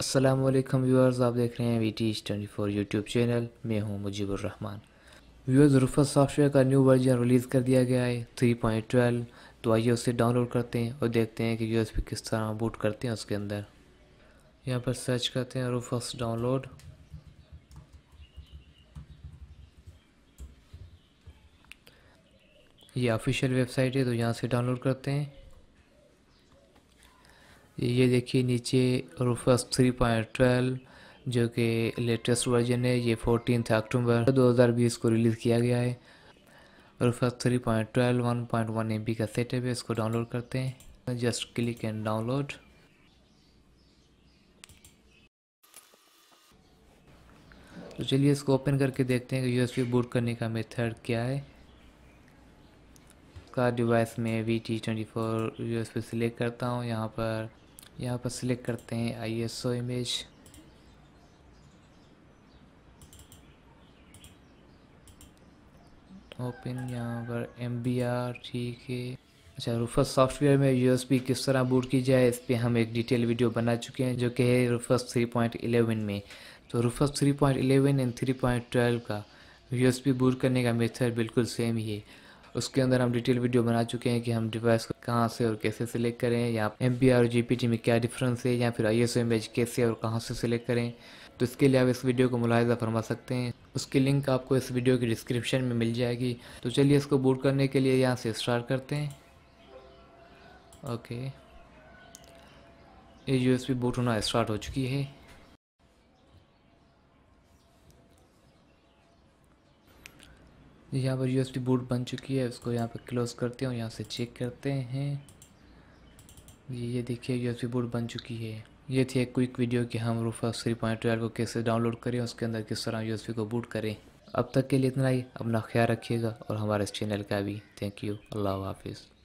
असलम वालेकुम व्यूअर्स आप देख रहे हैं V T twenty four YouTube channel मैं हूँ मुजीबुररहमान व्यूअर्स रुफत सॉफ्टवेयर का न्यू वर्जन रिलीज़ कर दिया गया है थ्री पॉइंट ट्वेल्व तो आइए उसे डाउनलोड करते हैं और देखते हैं कि यू एस किस तरह बूट करते हैं उसके अंदर यहाँ पर सर्च करते हैं रुफस डाउनलोड ये ऑफिशियल वेबसाइट है तो यहाँ से डाउनलोड करते हैं ये देखिए नीचे रूफस थ्री पॉइंट ट्वेल्व जो कि लेटेस्ट वर्जन है ये फोर्टीन अक्टूबर 2020 को रिलीज़ किया गया है Rufus three point twelve one point one M B का सेटअप है इसको डाउनलोड करते हैं जस्ट क्लिक एंड डाउनलोड तो चलिए इसको ओपन करके देखते हैं कि यूएसबी बूट करने का मेथड क्या है का डिवाइस में V T twenty four U S P select करता हूँ यहाँ पर यहाँ पर सिलेक्ट करते हैं आईएसओ इमेज ओपन यहाँ पर एम ठीक है अच्छा रूफस सॉफ्टवेयर में यूएसबी किस तरह बूट की जाए इस पर हम एक डिटेल वीडियो बना चुके हैं जो कि है रूफस 3.11 में तो रूफस 3.11 एंड 3.12 का यूएसबी बूट करने का मेथड बिल्कुल सेम ही है उसके अंदर हम डिटेल वीडियो बना चुके हैं कि हम डिवाइस को कहाँ से और कैसे सिलेक्ट करें या एम और जी में क्या डिफरेंस है या फिर आई एस इमेज कैसे और कहाँ से सिलेक्ट करें तो इसके लिए आप इस वीडियो को मुलायजा फरमा सकते हैं उसकी लिंक आपको इस वीडियो की डिस्क्रिप्शन में मिल जाएगी तो चलिए इसको बूट करने के लिए यहाँ से स्टार्ट करते हैं ओके ये यूएसबी बूट होना स्टार्ट हो चुकी है यहाँ पर यू एस बूट बन चुकी है उसको यहाँ पर क्लोज़ करते हैं और यहाँ से चेक करते हैं ये ये देखिए यू एस बूट बन चुकी है ये थी एक क्विक वीडियो कि हम रूफस थ्री पॉइंट ट्वेल्व को कैसे डाउनलोड करें उसके अंदर किस तरह यू को बूट करें अब तक के लिए इतना ही अपना ख्याल रखिएगा और हमारे इस चैनल का भी थैंक यू अल्लाह हाफिज़